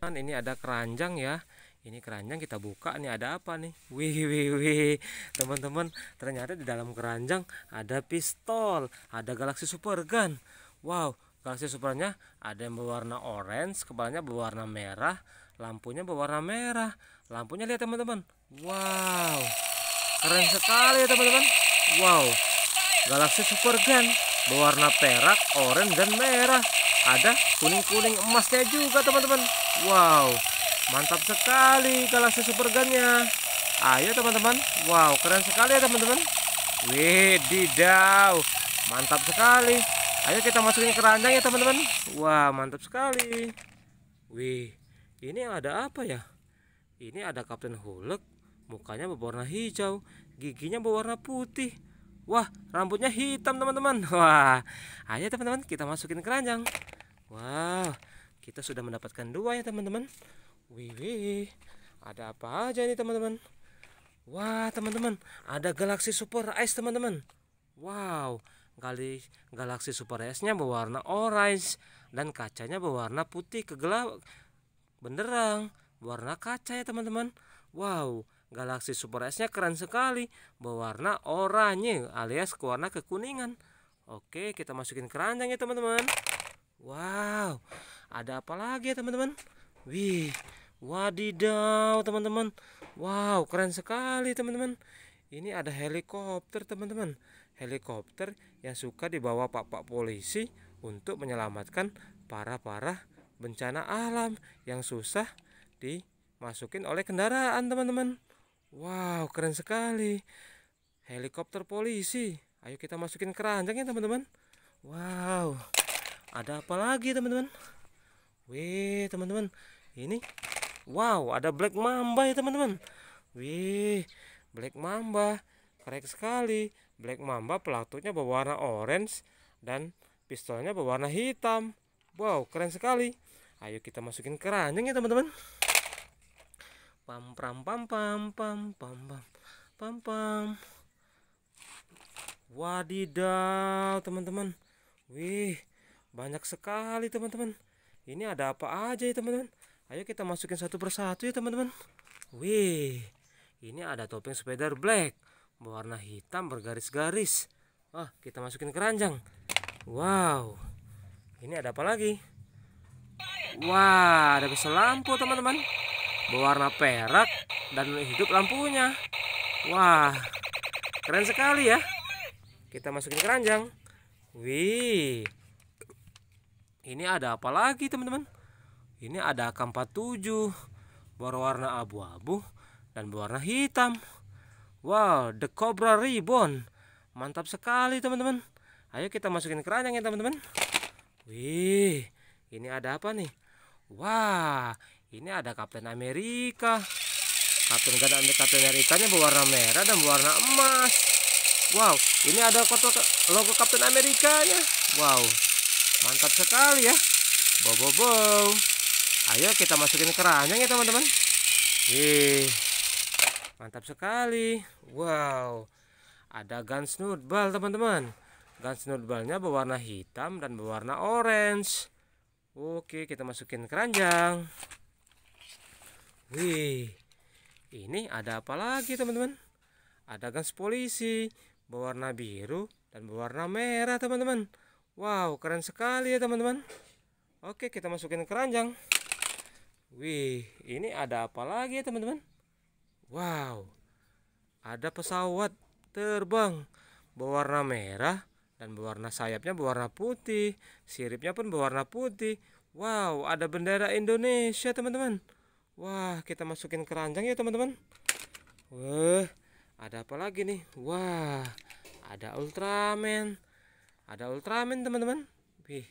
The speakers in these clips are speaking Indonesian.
teman ini ada keranjang ya ini keranjang kita buka nih ada apa nih wih wih wih teman-teman ternyata di dalam keranjang ada pistol ada galaxy super gun wow galaxy supernya ada yang berwarna orange kepalanya berwarna merah lampunya berwarna merah lampunya lihat teman-teman wow keren sekali ya teman-teman wow galaxy super gun berwarna perak orange dan merah ada kuning-kuning emasnya juga teman-teman wow mantap sekali kalau super gunnya ayo teman-teman wow keren sekali ya teman-teman wedidaw mantap sekali ayo kita masukin keranjang ya teman-teman Wow mantap sekali wih ini ada apa ya ini ada Kapten Hulk mukanya berwarna hijau giginya berwarna putih Wah, rambutnya hitam teman-teman. Wah, ayo teman-teman kita masukin keranjang. Wow, kita sudah mendapatkan dua ya teman-teman. Wih, wih, ada apa aja ini teman-teman? Wah teman-teman, ada galaksi super ice teman-teman. Wow, kali galaksi super ice-nya berwarna orange dan kacanya berwarna putih kegelap benderang warna kaca ya teman-teman. Wow, galaksi super ice-nya keren sekali berwarna oranye alias warna kekuningan. Oke, kita masukin keranjang ya teman-teman. Wow, ada apa lagi ya teman-teman? Wih, wadidaw teman-teman. Wow, keren sekali teman-teman. Ini ada helikopter teman-teman. Helikopter yang suka dibawa pak-pak polisi untuk menyelamatkan para-para bencana alam yang susah dimasukin oleh kendaraan teman-teman. Wow, keren sekali. Helikopter polisi. Ayo kita masukin keranjang ya teman-teman. Wow ada apa lagi teman-teman wih teman-teman ini wow ada black mamba ya teman-teman wih black mamba keren sekali black mamba pelatunya berwarna orange dan pistolnya berwarna hitam wow keren sekali ayo kita masukin keranjang ya teman-teman pam pam pam pam pam pam pam pam pam wadidaw teman-teman wih banyak sekali teman-teman ini ada apa aja ya teman-teman ayo kita masukin satu persatu ya teman-teman wih ini ada topeng spider black berwarna hitam bergaris-garis ah kita masukin keranjang wow ini ada apa lagi wah ada pisau lampu teman-teman berwarna perak dan hidup lampunya wah keren sekali ya kita masukin keranjang wih ini ada apa lagi teman-teman ini ada AK47 berwarna abu-abu dan berwarna hitam wow the cobra ribbon mantap sekali teman-teman ayo kita masukin keranjang ya teman-teman wih ini ada apa nih wah ini ada Kapten Amerika Kapten Gadang Kapten Amerikanya berwarna merah dan berwarna emas wow ini ada logo Kapten Amerikanya wow mantap sekali ya bow bow bow ayo kita masukin keranjang ya teman-teman Ih, mantap sekali wow ada guns nutball teman-teman guns nutballnya berwarna hitam dan berwarna orange oke kita masukin keranjang wih ini ada apa lagi teman-teman ada guns polisi berwarna biru dan berwarna merah teman-teman Wow keren sekali ya teman-teman Oke kita masukin keranjang Wih ini ada apa lagi ya teman-teman Wow ada pesawat terbang berwarna merah dan berwarna sayapnya berwarna putih siripnya pun berwarna putih Wow ada bendera Indonesia teman-teman Wah kita masukin keranjang ya teman-teman Wah eh, ada apa lagi nih Wah ada Ultraman ada Ultraman teman-teman. Wih,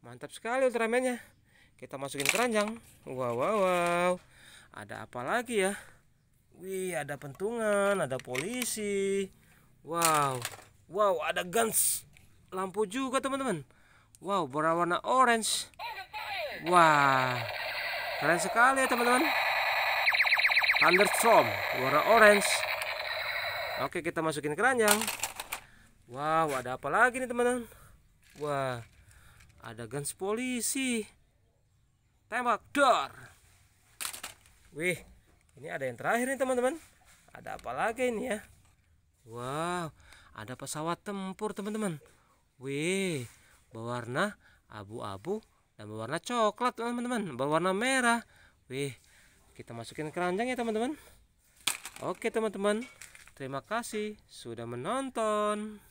mantap sekali Ultramannya. Kita masukin keranjang. Wow, wow, wow. Ada apa lagi ya? Wih, ada pentungan, ada polisi. Wow, wow, ada guns. Lampu juga teman-teman. Wow, berwarna orange. Wah, wow. keren sekali ya teman-teman. Thunderstorm, warna orange. Oke, kita masukin keranjang. Wow, ada apa lagi nih teman-teman? Wah, ada guns polisi. Tembak dor. Wih, ini ada yang terakhir nih teman-teman. Ada apa lagi ini ya? Wow, ada pesawat tempur teman-teman. Wih, berwarna abu-abu dan berwarna coklat teman-teman, berwarna merah. Wih, kita masukin keranjang ya teman-teman. Oke teman-teman, terima kasih sudah menonton.